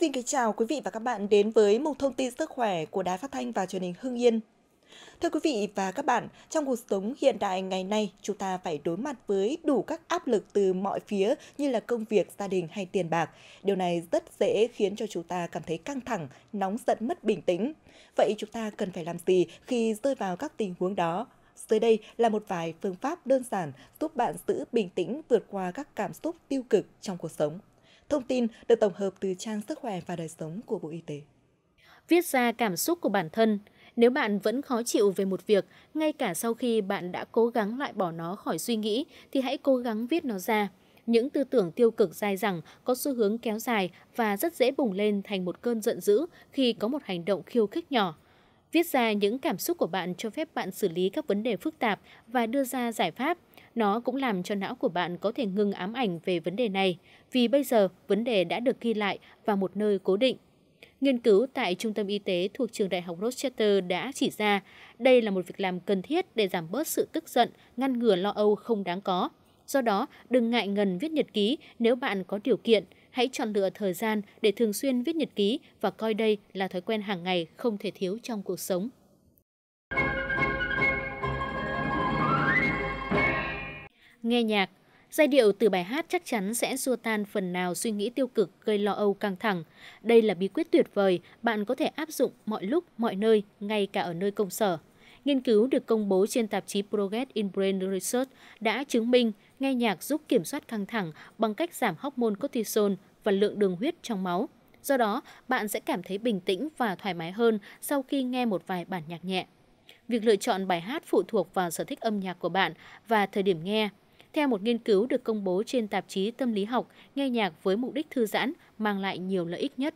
Xin kính chào quý vị và các bạn đến với một thông tin sức khỏe của Đài Phát thanh và Truyền hình Hưng Yên. Thưa quý vị và các bạn, trong cuộc sống hiện đại ngày nay, chúng ta phải đối mặt với đủ các áp lực từ mọi phía như là công việc, gia đình hay tiền bạc. Điều này rất dễ khiến cho chúng ta cảm thấy căng thẳng, nóng giận mất bình tĩnh. Vậy chúng ta cần phải làm gì khi rơi vào các tình huống đó? Dưới đây là một vài phương pháp đơn giản giúp bạn giữ bình tĩnh vượt qua các cảm xúc tiêu cực trong cuộc sống. Thông tin được tổng hợp từ trang Sức khỏe và đời sống của Bộ Y tế. Viết ra cảm xúc của bản thân, nếu bạn vẫn khó chịu về một việc, ngay cả sau khi bạn đã cố gắng loại bỏ nó khỏi suy nghĩ thì hãy cố gắng viết nó ra. Những tư tưởng tiêu cực dai dẳng có xu hướng kéo dài và rất dễ bùng lên thành một cơn giận dữ khi có một hành động khiêu khích nhỏ. Viết ra những cảm xúc của bạn cho phép bạn xử lý các vấn đề phức tạp và đưa ra giải pháp. Nó cũng làm cho não của bạn có thể ngừng ám ảnh về vấn đề này, vì bây giờ vấn đề đã được ghi lại vào một nơi cố định. Nghiên cứu tại Trung tâm Y tế thuộc Trường Đại học Rochester đã chỉ ra đây là một việc làm cần thiết để giảm bớt sự tức giận, ngăn ngừa lo âu không đáng có. Do đó, đừng ngại ngần viết nhật ký nếu bạn có điều kiện – hãy chọn lựa thời gian để thường xuyên viết nhật ký và coi đây là thói quen hàng ngày không thể thiếu trong cuộc sống. Nghe nhạc Giai điệu từ bài hát chắc chắn sẽ xua tan phần nào suy nghĩ tiêu cực gây lo âu căng thẳng. Đây là bí quyết tuyệt vời, bạn có thể áp dụng mọi lúc, mọi nơi, ngay cả ở nơi công sở. Nghiên cứu được công bố trên tạp chí Progress in Brain Research đã chứng minh nghe nhạc giúp kiểm soát căng thẳng bằng cách giảm hormone cortisol, và lượng đường huyết trong máu. Do đó, bạn sẽ cảm thấy bình tĩnh và thoải mái hơn sau khi nghe một vài bản nhạc nhẹ. Việc lựa chọn bài hát phụ thuộc vào sở thích âm nhạc của bạn và thời điểm nghe. Theo một nghiên cứu được công bố trên tạp chí Tâm lý học, nghe nhạc với mục đích thư giãn mang lại nhiều lợi ích nhất.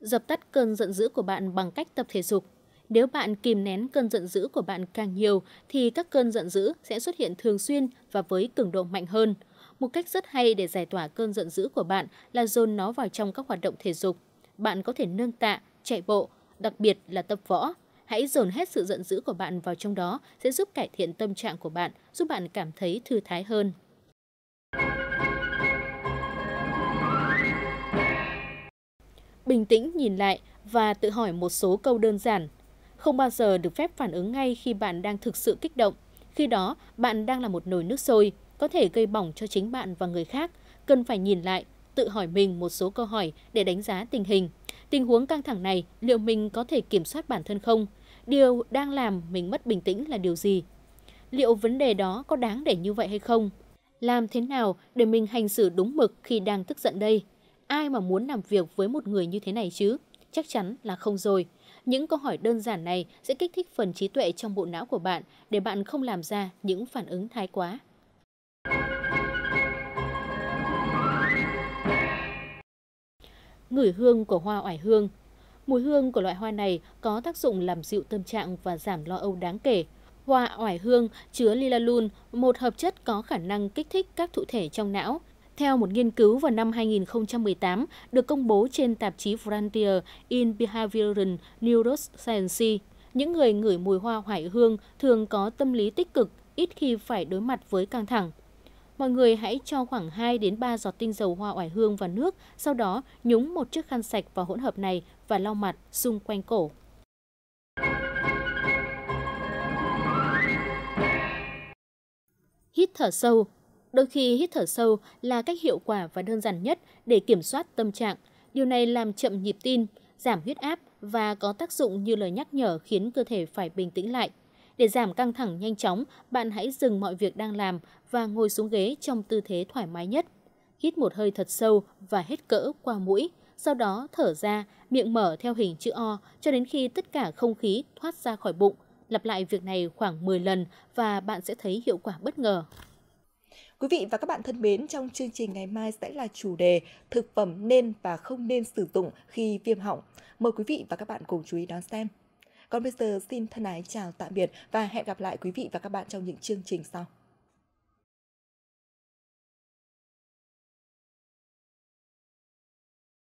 Dập tắt cơn giận dữ của bạn bằng cách tập thể dục nếu bạn kìm nén cơn giận dữ của bạn càng nhiều thì các cơn giận dữ sẽ xuất hiện thường xuyên và với cường độ mạnh hơn. Một cách rất hay để giải tỏa cơn giận dữ của bạn là dồn nó vào trong các hoạt động thể dục. Bạn có thể nâng tạ, chạy bộ, đặc biệt là tập võ. Hãy dồn hết sự giận dữ của bạn vào trong đó sẽ giúp cải thiện tâm trạng của bạn, giúp bạn cảm thấy thư thái hơn. Bình tĩnh nhìn lại và tự hỏi một số câu đơn giản không bao giờ được phép phản ứng ngay khi bạn đang thực sự kích động. Khi đó, bạn đang là một nồi nước sôi, có thể gây bỏng cho chính bạn và người khác. Cần phải nhìn lại, tự hỏi mình một số câu hỏi để đánh giá tình hình. Tình huống căng thẳng này, liệu mình có thể kiểm soát bản thân không? Điều đang làm mình mất bình tĩnh là điều gì? Liệu vấn đề đó có đáng để như vậy hay không? Làm thế nào để mình hành xử đúng mực khi đang tức giận đây? Ai mà muốn làm việc với một người như thế này chứ? Chắc chắn là không rồi. Những câu hỏi đơn giản này sẽ kích thích phần trí tuệ trong bộ não của bạn để bạn không làm ra những phản ứng thái quá. Ngửi hương của hoa oải hương Mùi hương của loại hoa này có tác dụng làm dịu tâm trạng và giảm lo âu đáng kể. Hoa oải hương chứa lilalun, một hợp chất có khả năng kích thích các thụ thể trong não, theo một nghiên cứu vào năm 2018 được công bố trên tạp chí Frontier in Behavioral Neuroscience, những người ngửi mùi hoa hoải hương thường có tâm lý tích cực, ít khi phải đối mặt với căng thẳng. Mọi người hãy cho khoảng 2 đến 3 giọt tinh dầu hoa oải hương vào nước, sau đó nhúng một chiếc khăn sạch vào hỗn hợp này và lau mặt xung quanh cổ. Hít thở sâu Đôi khi hít thở sâu là cách hiệu quả và đơn giản nhất để kiểm soát tâm trạng. Điều này làm chậm nhịp tim, giảm huyết áp và có tác dụng như lời nhắc nhở khiến cơ thể phải bình tĩnh lại. Để giảm căng thẳng nhanh chóng, bạn hãy dừng mọi việc đang làm và ngồi xuống ghế trong tư thế thoải mái nhất. Hít một hơi thật sâu và hết cỡ qua mũi, sau đó thở ra, miệng mở theo hình chữ O cho đến khi tất cả không khí thoát ra khỏi bụng. Lặp lại việc này khoảng 10 lần và bạn sẽ thấy hiệu quả bất ngờ. Quý vị và các bạn thân mến, trong chương trình ngày mai sẽ là chủ đề thực phẩm nên và không nên sử dụng khi viêm họng. Mời quý vị và các bạn cùng chú ý đón xem. Còn bây giờ xin thân ái chào tạm biệt và hẹn gặp lại quý vị và các bạn trong những chương trình sau.